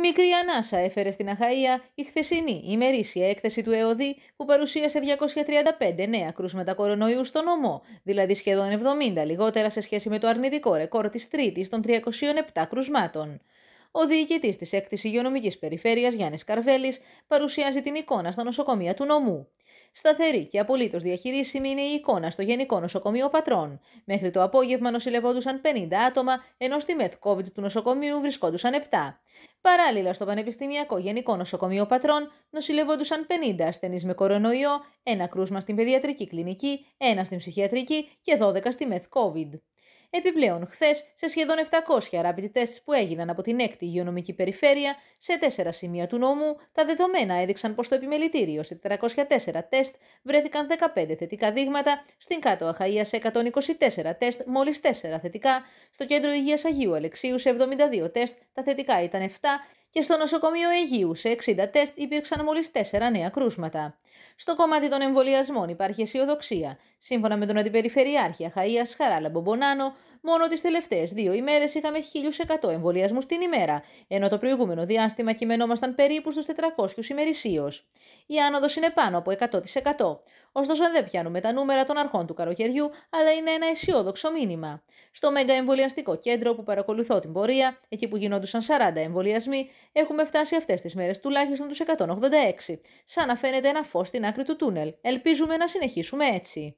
Μικρή ανάσα έφερε στην Αχαΐα η χθεσινή ημερήσια έκθεση του ΕΟΔΗ που παρουσίασε 235 νέα κρούσματα κορονοϊού στον νομό, δηλαδή σχεδόν 70 λιγότερα σε σχέση με το αρνητικό ρεκόρ της Τρίτης των 307 κρουσμάτων. Ο διοικητής της 6 υγειονομικής περιφέρειας Γιάννης Γιάννη Καρβέλης παρουσιάζει την εικόνα στα νοσοκομεία του νομού. Σταθερή και απολύτως διαχειρίσιμη είναι η εικόνα στο Γενικό Νοσοκομείο Πατρών. Μέχρι το απόγευμα νοσηλευόντουσαν 50 άτομα, ενώ στη ΜΕΘ COVID του νοσοκομείου βρισκόντουσαν 7. Παράλληλα, στο Πανεπιστημιακό Γενικό Νοσοκομείο Πατρών νοσηλευόντουσαν 50 ασθενείς με κορονοϊό, ένα κρούσμα στην παιδιατρική κλινική, ένα στην ψυχιατρική και 12 στη ΜΕΘ COVID. Επιπλέον, χθες, σε σχεδόν 700 rapid tests που έγιναν από την 6η Υγειονομική Περιφέρεια, σε τέσσερα σημεία του νομού, τα δεδομένα έδειξαν πως το επιμελητήριο σε 404 τεστ βρέθηκαν 15 θετικά δείγματα, στην Κάτω Αχαία σε 124 τεστ, μόλις 4 θετικά, στο Κέντρο Υγείας Αγίου Αλεξίου σε 72 τεστ, τα θετικά ήταν 7 και στο νοσοκομείο Αιγίου σε 60 τεστ υπήρξαν μόλις 4 νέα κρούσματα. Στο κομμάτι των εμβολιασμών υπάρχει αισιοδοξία. Σύμφωνα με τον Αντιπεριφερειάρχη Αχαία Χαράλα Μπομπονάνο, Μόνο τις τελευταίες δύο ημέρες είχαμε 1.100 εμβολιασμούς την ημέρα, ενώ το προηγούμενο διάστημα κειμενόμασταν περίπου στους 400 ημερησίως. Η άνοδος είναι πάνω από 100%. Ωστόσο, δεν πιάνουμε τα νούμερα των αρχών του καλοκαιριού, αλλά είναι ένα αισιόδοξο μήνυμα. Στο Μέγα Εμβολιαστικό Κέντρο που παρακολουθώ την πορεία, εκεί που γινόντουσαν 40 εμβολιασμοί, έχουμε φτάσει αυτές τις μέρες τουλάχιστον τους 186. Σαν να φαίνεται ένα φως στην άκρη του τούνελ. Ελπίζουμε να συνεχίσουμε έτσι.